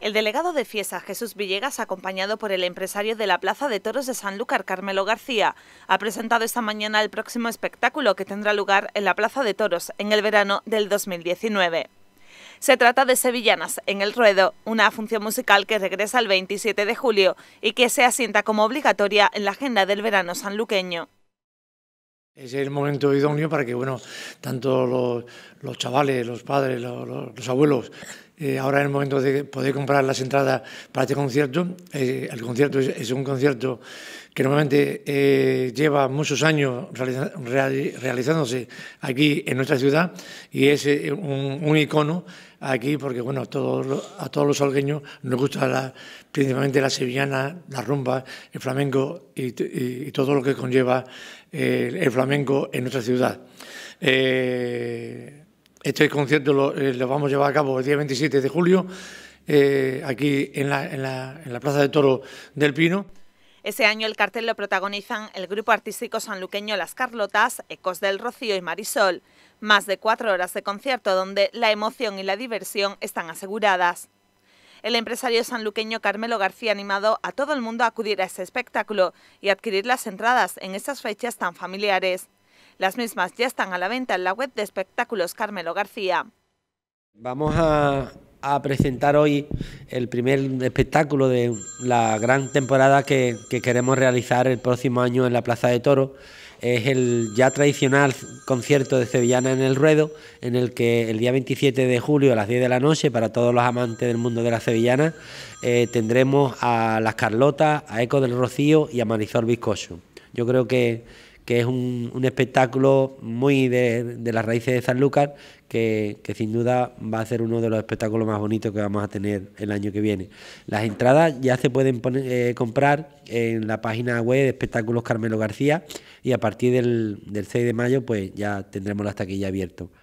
El delegado de Fiesa, Jesús Villegas, acompañado por el empresario de la Plaza de Toros de Sanlúcar, Carmelo García, ha presentado esta mañana el próximo espectáculo que tendrá lugar en la Plaza de Toros en el verano del 2019. Se trata de Sevillanas en el Ruedo, una función musical que regresa el 27 de julio y que se asienta como obligatoria en la agenda del verano sanluqueño. Es el momento idóneo para que, bueno, tanto los, chavales, los padres, los abuelos eh, ahora es el momento de poder comprar las entradas para este concierto, eh, el concierto es, un concierto que normalmente eh, lleva muchos años realizándose aquí en nuestra ciudad y es un, icono aquí porque bueno, a todos, a todos los salgueños nos gusta la, principalmente la sevillana, la rumba, el flamenco y, todo lo que conlleva el flamenco en nuestra ciudad. Este concierto eh, lo, vamos a llevar a cabo el día 27 de julio, eh, aquí en la, Plaza de Toro del Pino. Ese año el cartel lo protagonizan el grupo artístico sanluqueño Las Carlotas, Ecos del Rocío y Marisol. Más de cuatro horas de concierto donde la emoción y la diversión están aseguradas. El empresario sanluqueño Carmelo García ha animado a todo el mundo a acudir a ese espectáculo y adquirir las entradas en esas fechas tan familiares. Las mismas ya están a la venta en la web de espectáculos Carmelo García. Vamos a, presentar hoy el primer espectáculo de la gran temporada que, queremos realizar el próximo año en la Plaza de Toro es el ya tradicional concierto de Sevillana en el Ruedo, en el que el día 27 de julio a las 10 de la noche, para todos los amantes del mundo de la Sevillana, eh, tendremos a Las Carlotas, a Eco del Rocío y a Marisol Viscoso... Yo creo que que es un, un espectáculo muy de, las raíces de San que, que sin duda va a ser uno de los espectáculos más bonitos que vamos a tener el año que viene. Las entradas ya se pueden eh, comprar en la página web de Espectáculos Carmelo García y a partir del, 6 de mayo pues ya tendremos las taquillas abierto